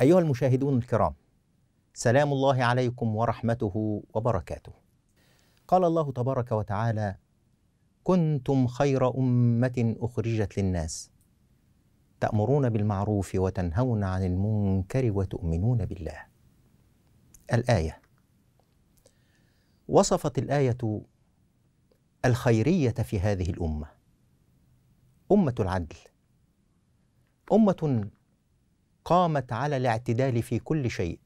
أيها المشاهدون الكرام سلام الله عليكم ورحمته وبركاته قال الله تبارك وتعالى كنتم خير أمة أخرجت للناس تأمرون بالمعروف وتنهون عن المنكر وتؤمنون بالله الآية وصفت الآية الخيرية في هذه الأمة أمة العدل أمة قامت على الاعتدال في كل شيء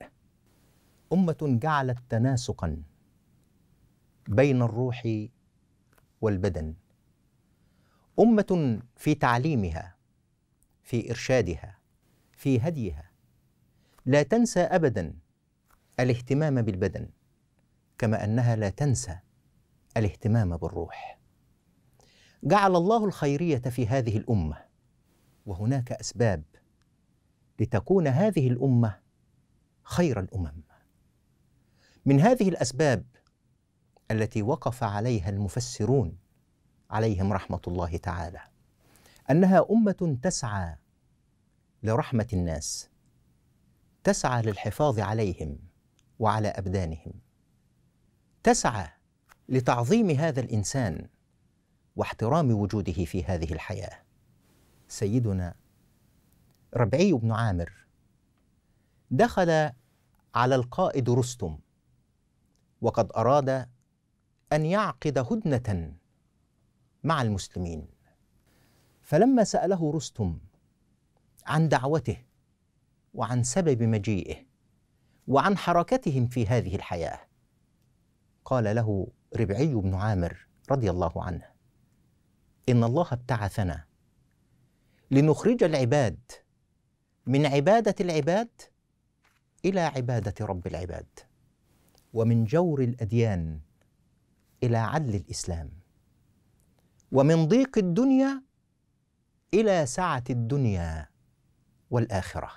امه جعلت تناسقا بين الروح والبدن امه في تعليمها في ارشادها في هديها لا تنسى ابدا الاهتمام بالبدن كما انها لا تنسى الاهتمام بالروح جعل الله الخيريه في هذه الامه وهناك اسباب لتكون هذه الامه خير الامم من هذه الاسباب التي وقف عليها المفسرون عليهم رحمه الله تعالى انها امه تسعى لرحمه الناس تسعى للحفاظ عليهم وعلى ابدانهم تسعى لتعظيم هذا الانسان واحترام وجوده في هذه الحياه سيدنا ربعي بن عامر دخل على القائد رستم وقد أراد أن يعقد هدنة مع المسلمين فلما سأله رستم عن دعوته وعن سبب مجيئه وعن حركتهم في هذه الحياة قال له ربعي بن عامر رضي الله عنه إن الله ابتعثنا لنخرج العباد من عبادة العباد إلى عبادة رب العباد ومن جور الأديان إلى عدل الإسلام ومن ضيق الدنيا إلى سعة الدنيا والآخرة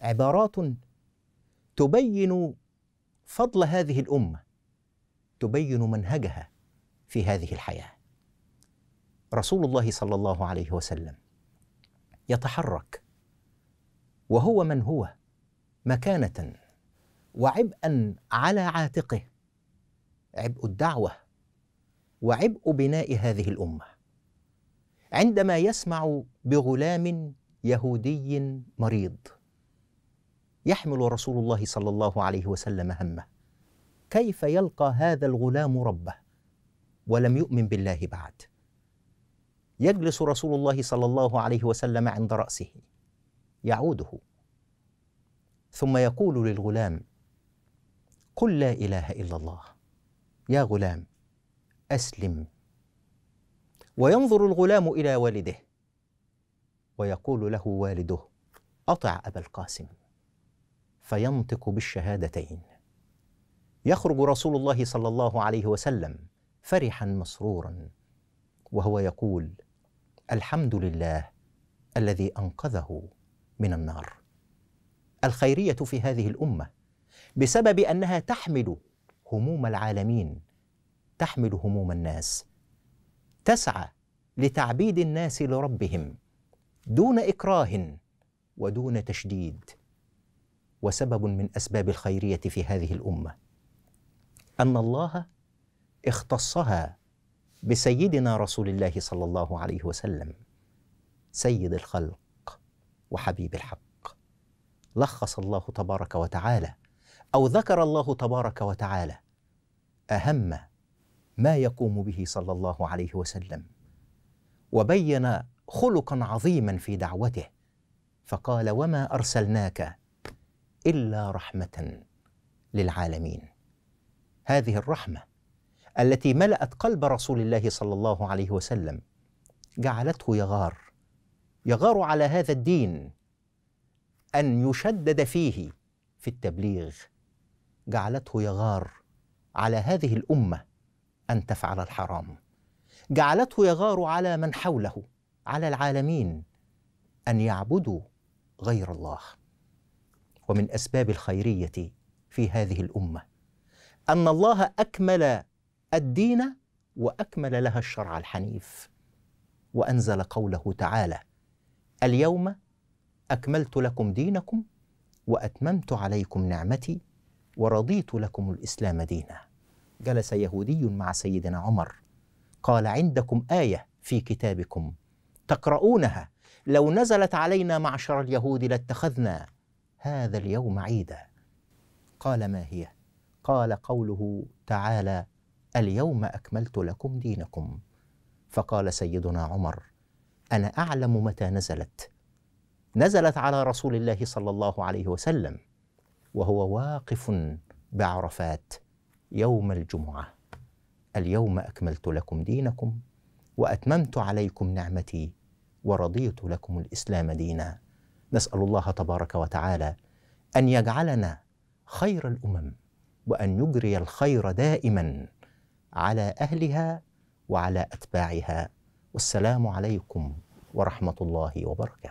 عبارات تبين فضل هذه الأمة تبين منهجها في هذه الحياة رسول الله صلى الله عليه وسلم يتحرك وهو من هو مكانة وعبئا على عاتقه عبء الدعوة وعبء بناء هذه الأمة عندما يسمع بغلام يهودي مريض يحمل رسول الله صلى الله عليه وسلم همه كيف يلقى هذا الغلام ربه ولم يؤمن بالله بعد يجلس رسول الله صلى الله عليه وسلم عند راسه يعوده ثم يقول للغلام قل لا اله الا الله يا غلام اسلم وينظر الغلام الى والده ويقول له والده اطع ابا القاسم فينطق بالشهادتين يخرج رسول الله صلى الله عليه وسلم فرحا مسرورا وهو يقول الحمد لله الذي انقذه من النار الخيريه في هذه الامه بسبب انها تحمل هموم العالمين تحمل هموم الناس تسعى لتعبيد الناس لربهم دون اكراه ودون تشديد وسبب من اسباب الخيريه في هذه الامه ان الله اختصها بسيدنا رسول الله صلى الله عليه وسلم سيد الخلق وحبيب الحق لخص الله تبارك وتعالى او ذكر الله تبارك وتعالى اهم ما يقوم به صلى الله عليه وسلم وبين خلقا عظيما في دعوته فقال وما ارسلناك الا رحمه للعالمين هذه الرحمه التي ملأت قلب رسول الله صلى الله عليه وسلم جعلته يغار يغار على هذا الدين ان يشدد فيه في التبليغ جعلته يغار على هذه الامه ان تفعل الحرام جعلته يغار على من حوله على العالمين ان يعبدوا غير الله ومن اسباب الخيريه في هذه الامه ان الله اكمل الدين واكمل لها الشرع الحنيف وانزل قوله تعالى اليوم أكملت لكم دينكم وأتممت عليكم نعمتي ورضيت لكم الإسلام دينا جلس يهودي مع سيدنا عمر قال عندكم آية في كتابكم تقرؤونها لو نزلت علينا معشر اليهود لاتخذنا هذا اليوم عيدا قال ما هي قال قوله تعالى اليوم اكملت لكم دينكم فقال سيدنا عمر انا اعلم متى نزلت نزلت على رسول الله صلى الله عليه وسلم وهو واقف بعرفات يوم الجمعه اليوم اكملت لكم دينكم واتممت عليكم نعمتي ورضيت لكم الاسلام دينا نسال الله تبارك وتعالى ان يجعلنا خير الامم وان يجري الخير دائما على اهلها وعلى اتباعها والسلام عليكم ورحمه الله وبركاته